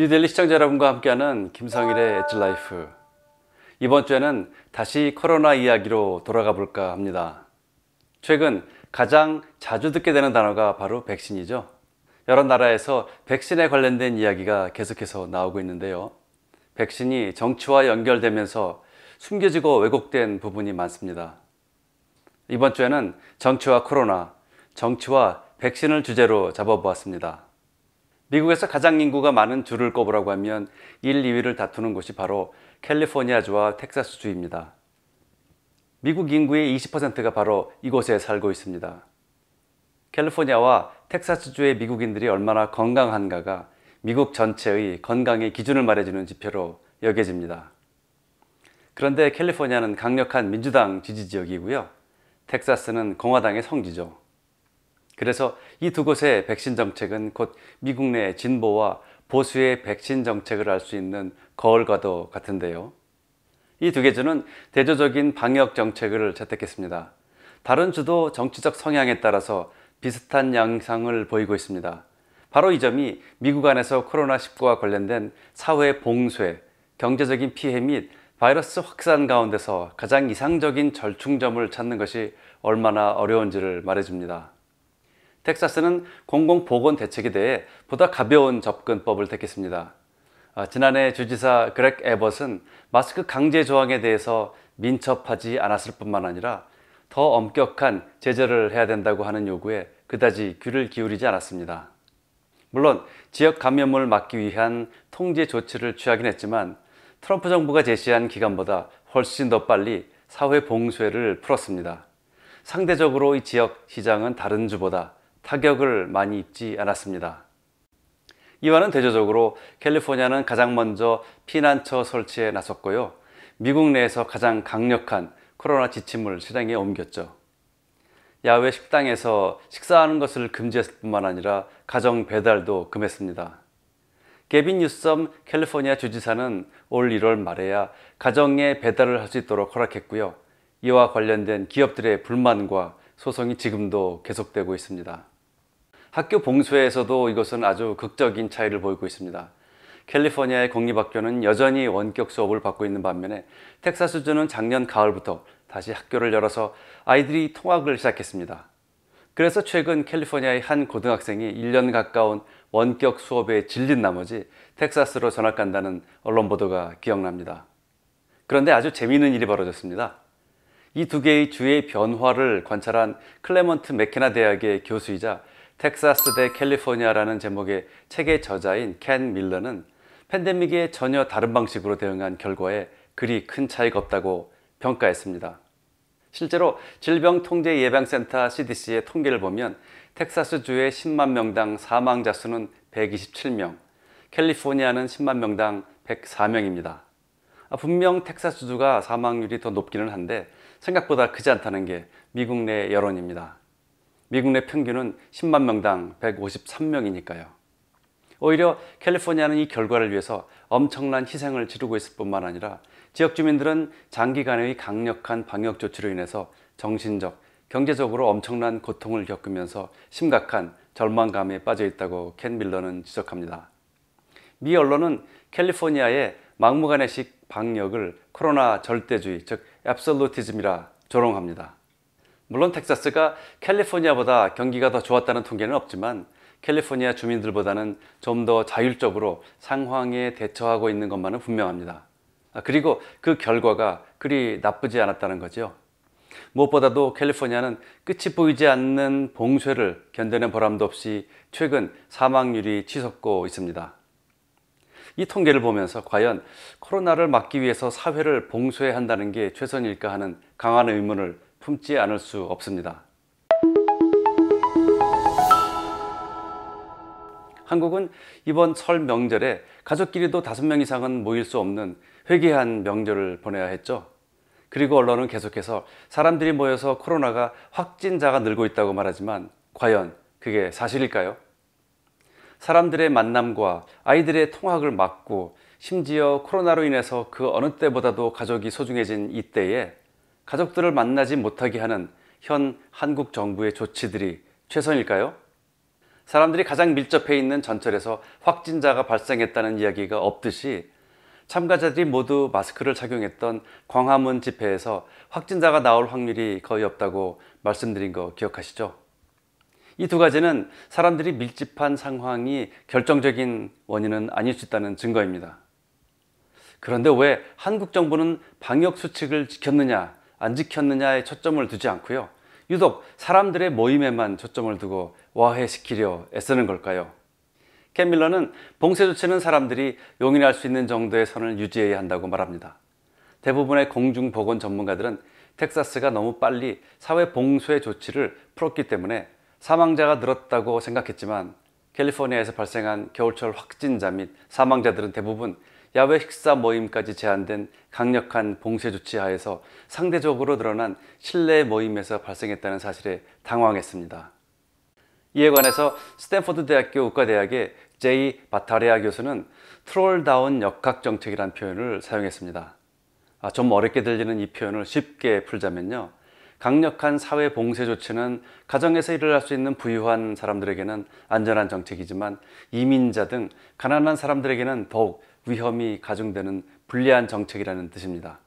뉴델리 시청자 여러분과 함께하는 김성일의 엣지 라이프 이번 주에는 다시 코로나 이야기로 돌아가 볼까 합니다 최근 가장 자주 듣게 되는 단어가 바로 백신이죠 여러 나라에서 백신에 관련된 이야기가 계속해서 나오고 있는데요 백신이 정치와 연결되면서 숨겨지고 왜곡된 부분이 많습니다 이번 주에는 정치와 코로나, 정치와 백신을 주제로 잡아보았습니다 미국에서 가장 인구가 많은 주를 꼽으라고 하면 1, 2위를 다투는 곳이 바로 캘리포니아주와 텍사스주입니다. 미국 인구의 20%가 바로 이곳에 살고 있습니다. 캘리포니아와 텍사스주의 미국인들이 얼마나 건강한가가 미국 전체의 건강의 기준을 말해주는 지표로 여겨집니다. 그런데 캘리포니아는 강력한 민주당 지지 지역이고요. 텍사스는 공화당의 성지죠. 그래서 이 두 곳의 백신 정책은 곧 미국 내 진보와 보수의 백신 정책을 알 수 있는 거울과도 같은데요. 이 두개 주는 대조적인 방역 정책을 채택했습니다. 다른 주도 정치적 성향에 따라서 비슷한 양상을 보이고 있습니다. 바로 이 점이 미국 안에서 코로나19와 관련된 사회 봉쇄, 경제적인 피해 및 바이러스 확산 가운데서 가장 이상적인 절충점을 찾는 것이 얼마나 어려운지를 말해줍니다. 텍사스는 공공보건대책에 대해 보다 가벼운 접근법을 택했습니다. 아, 지난해 주지사 그렉 에버슨 마스크 강제 조항에 대해서 민첩하지 않았을 뿐만 아니라 더 엄격한 제재를 해야 된다고 하는 요구에 그다지 귀를 기울이지 않았습니다. 물론 지역 감염을 막기 위한 통제 조치를 취하긴 했지만 트럼프 정부가 제시한 기간보다 훨씬 더 빨리 사회 봉쇄를 풀었습니다. 상대적으로 이 지역 시장은 다른 주보다 타격을 많이 입지 않았습니다. 이와는 대조적으로 캘리포니아는 가장 먼저 피난처 설치에 나섰고요. 미국 내에서 가장 강력한 코로나 지침을 실행에 옮겼죠. 야외 식당에서 식사하는 것을 금지했을 뿐만 아니라 가정 배달도 금했습니다. 게빈 뉴섬 캘리포니아 주지사는 올 1월 말에야 가정에 배달을 할 수 있도록 허락했고요. 이와 관련된 기업들의 불만과 소송이 지금도 계속되고 있습니다. 학교 봉쇄에서도 이것은 아주 극적인 차이를 보이고 있습니다. 캘리포니아의 공립학교는 여전히 원격 수업을 받고 있는 반면에 텍사스주는 작년 가을부터 다시 학교를 열어서 아이들이 통학을 시작했습니다. 그래서 최근 캘리포니아의 한 고등학생이 1년 가까운 원격 수업에 질린 나머지 텍사스로 전학 간다는 언론 보도가 기억납니다. 그런데 아주 재미있는 일이 벌어졌습니다. 이 두 개의 주의 변화를 관찰한 클레먼트 맥케나 대학의 교수이자 텍사스 대 캘리포니아라는 제목의 책의 저자인 켄 밀러는 팬데믹에 전혀 다른 방식으로 대응한 결과에 그리 큰 차이가 없다고 평가했습니다. 실제로 질병통제예방센터 CDC의 통계를 보면 텍사스주의 10만 명당 사망자 수는 127명, 캘리포니아는 10만 명당 104명입니다. 분명 텍사스주가 사망률이 더 높기는 한데 생각보다 크지 않다는 게 미국 내 여론입니다. 미국 내 평균은 10만 명당 153명이니까요. 오히려 캘리포니아는 이 결과를 위해서 엄청난 희생을 지르고 있을 뿐만 아니라 지역 주민들은 장기간의 강력한 방역 조치로 인해서 정신적, 경제적으로 엄청난 고통을 겪으면서 심각한 절망감에 빠져 있다고 켄 밀러는 지적합니다. 미 언론은 캘리포니아의 막무가내식 방역을 코로나 절대주의, 즉 앱솔루티즘이라 조롱합니다. 물론 텍사스가 캘리포니아보다 경기가 더 좋았다는 통계는 없지만 캘리포니아 주민들보다는 좀 더 자율적으로 상황에 대처하고 있는 것만은 분명합니다. 아, 그리고 그 결과가 그리 나쁘지 않았다는 거죠. 무엇보다도 캘리포니아는 끝이 보이지 않는 봉쇄를 견뎌낸 보람도 없이 최근 사망률이 치솟고 있습니다. 이 통계를 보면서 과연 코로나를 막기 위해서 사회를 봉쇄한다는 게 최선일까 하는 강한 의문을 품지 않을 수 없습니다. 한국은 이번 설 명절에 가족끼리도 다섯 명 이상은 모일 수 없는 회개한 명절을 보내야 했죠. 그리고 언론은 계속해서 사람들이 모여서 코로나가 확진자가 늘고 있다고 말하지만 과연 그게 사실일까요? 사람들의 만남과 아이들의 통학을 막고 심지어 코로나로 인해서 그 어느 때보다도 가족이 소중해진 이때에 가족들을 만나지 못하게 하는 현 한국 정부의 조치들이 최선일까요? 사람들이 가장 밀접해 있는 전철에서 확진자가 발생했다는 이야기가 없듯이 참가자들이 모두 마스크를 착용했던 광화문 집회에서 확진자가 나올 확률이 거의 없다고 말씀드린 거 기억하시죠? 이 두 가지는 사람들이 밀집한 상황이 결정적인 원인은 아닐 수 있다는 증거입니다. 그런데 왜 한국 정부는 방역 수칙을 지켰느냐 안 지켰느냐에 초점을 두지 않고요. 유독 사람들의 모임에만 초점을 두고 와해시키려 애쓰는 걸까요? 캔밀러는 봉쇄 조치는 사람들이 용인할 수 있는 정도의 선을 유지해야 한다고 말합니다. 대부분의 공중보건 전문가들은 텍사스가 너무 빨리 사회 봉쇄 조치를 풀었기 때문에 사망자가 늘었다고 생각했지만 캘리포니아에서 발생한 겨울철 확진자 및 사망자들은 대부분 야외 식사 모임까지 제한된 강력한 봉쇄 조치 하에서 상대적으로 늘어난 실내 모임에서 발생했다는 사실에 당황했습니다. 이에 관해서 스탠퍼드 대학교 의과대학의 제이 바타레아 교수는 트롤다운 역학 정책이란 표현을 사용했습니다. 아, 좀 어렵게 들리는 이 표현을 쉽게 풀자면요. 강력한 사회 봉쇄 조치는 가정에서 일을 할 수 있는 부유한 사람들에게는 안전한 정책이지만 이민자 등 가난한 사람들에게는 더욱 위험이 가중되는 불리한 정책이라는 뜻입니다.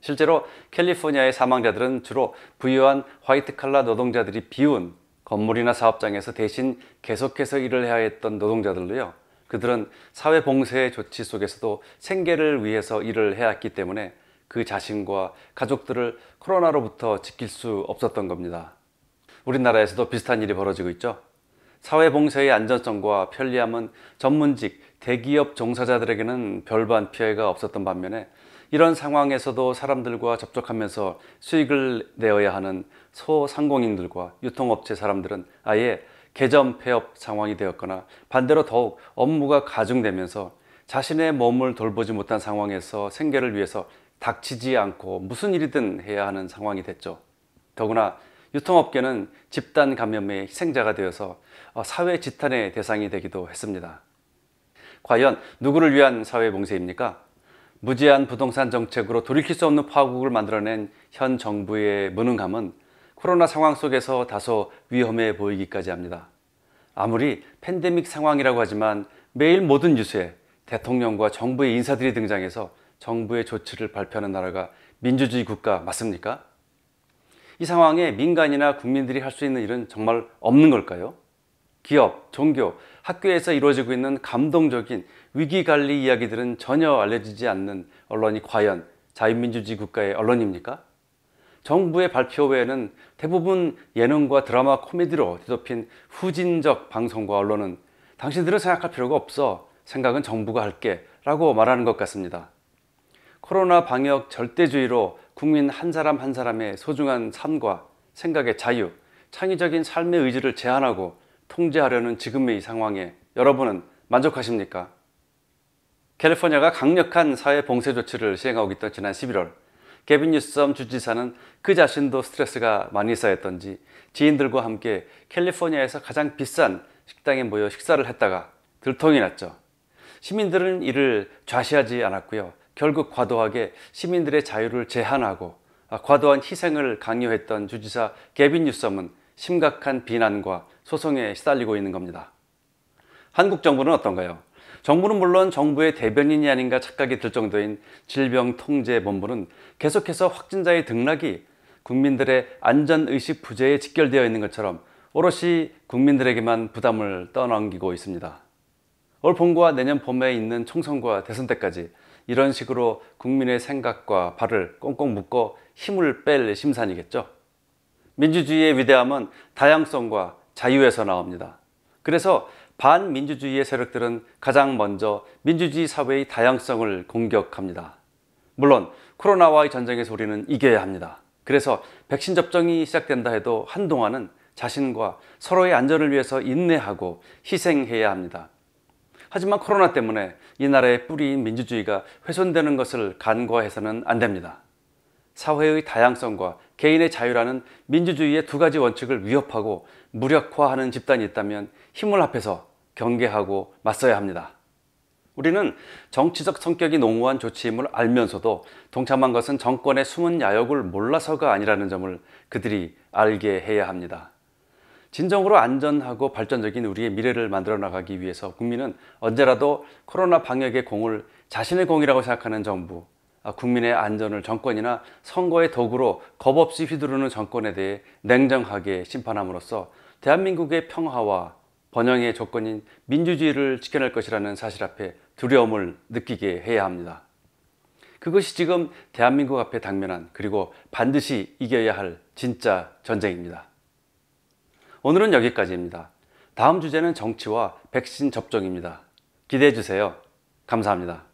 실제로 캘리포니아의 사망자들은 주로 부유한 화이트 칼라 노동자들이 비운 건물이나 사업장에서 대신 계속해서 일을 해야 했던 노동자들로요. 그들은 사회 봉쇄 조치 속에서도 생계를 위해서 일을 해왔기 때문에 그 자신과 가족들을 코로나로부터 지킬 수 없었던 겁니다. 우리나라에서도 비슷한 일이 벌어지고 있죠. 사회 봉쇄의 안전성과 편리함은 전문직 대기업 종사자들에게는 별반 피해가 없었던 반면에 이런 상황에서도 사람들과 접촉하면서 수익을 내어야 하는 소상공인들과 유통업체 사람들은 아예 개점 폐업 상황이 되었거나 반대로 더욱 업무가 가중되면서 자신의 몸을 돌보지 못한 상황에서 생계를 위해서 닥치지 않고 무슨 일이든 해야 하는 상황이 됐죠. 더구나 유통업계는 집단 감염의 희생자가 되어서 사회 지탄의 대상이 되기도 했습니다. 과연 누구를 위한 사회봉쇄입니까? 무지한 부동산 정책으로 돌이킬 수 없는 파국을 만들어낸 현 정부의 무능함은 코로나 상황 속에서 다소 위험해 보이기까지 합니다. 아무리 팬데믹 상황이라고 하지만 매일 모든 뉴스에 대통령과 정부의 인사들이 등장해서 정부의 조치를 발표하는 나라가 민주주의 국가 맞습니까? 이 상황에 민간이나 국민들이 할 수 있는 일은 정말 없는 걸까요? 기업, 종교, 학교에서 이루어지고 있는 감동적인 위기관리 이야기들은 전혀 알려지지 않는 언론이 과연 자유민주주의 국가의 언론입니까? 정부의 발표 외에는 대부분 예능과 드라마 코미디로 뒤덮인 후진적 방송과 언론은 당신들은 생각할 필요가 없어 생각은 정부가 할게 라고 말하는 것 같습니다. 코로나 방역 절대주의로 국민 한 사람 한 사람의 소중한 삶과 생각의 자유, 창의적인 삶의 의지를 제한하고 통제하려는 지금의 이 상황에 여러분은 만족하십니까? 캘리포니아가 강력한 사회 봉쇄 조치를 시행하고 있던 지난 11월 개빈 뉴섬 주지사는 그 자신도 스트레스가 많이 쌓였던지 지인들과 함께 캘리포니아에서 가장 비싼 식당에 모여 식사를 했다가 들통이 났죠. 시민들은 이를 좌시하지 않았고요. 결국 과도하게 시민들의 자유를 제한하고 아, 과도한 희생을 강요했던 주지사 개빈 뉴섬은 심각한 비난과 소송에 시달리고 있는 겁니다. 한국 정부는 어떤가요? 정부는 물론 정부의 대변인이 아닌가 착각이 들 정도인 질병통제본부는 계속해서 확진자의 등락이 국민들의 안전의식 부재에 직결되어 있는 것처럼 오롯이 국민들에게만 부담을 떠넘기고 있습니다. 올 봄과 내년 봄에 있는 총선과 대선 때까지 이런 식으로 국민의 생각과 발을 꽁꽁 묶어 힘을 뺄 심산이겠죠. 민주주의의 위대함은 다양성과 자유에서 나옵니다. 그래서 반민주주의의 세력들은 가장 먼저 민주주의 사회의 다양성을 공격합니다. 물론 코로나와의 전쟁에서 우리는 이겨야 합니다. 그래서 백신 접종이 시작된다 해도 한동안은 자신과 서로의 안전을 위해서 인내하고 희생해야 합니다. 하지만 코로나 때문에 이 나라의 뿌리인 민주주의가 훼손되는 것을 간과해서는 안 됩니다. 사회의 다양성과 개인의 자유라는 민주주의의 두 가지 원칙을 위협하고 무력화하는 집단이 있다면 힘을 합해서 경계하고 맞서야 합니다. 우리는 정치적 성격이 농후한 조치임을 알면서도 동참한 것은 정권의 숨은 야욕을 몰라서가 아니라는 점을 그들이 알게 해야 합니다. 진정으로 안전하고 발전적인 우리의 미래를 만들어 나가기 위해서 국민은 언제라도 코로나 방역의 공을 자신의 공이라고 생각하는 정부, 아, 국민의 안전을 정권이나 선거의 도구로 겁없이 휘두르는 정권에 대해 냉정하게 심판함으로써 대한민국의 평화와 번영의 조건인 민주주의를 지켜낼 것이라는 사실 앞에 두려움을 느끼게 해야 합니다. 그것이 지금 대한민국 앞에 당면한 그리고 반드시 이겨야 할 진짜 전쟁입니다. 오늘은 여기까지입니다. 다음 주제는 정치와 백신 접종입니다. 기대해 주세요. 감사합니다.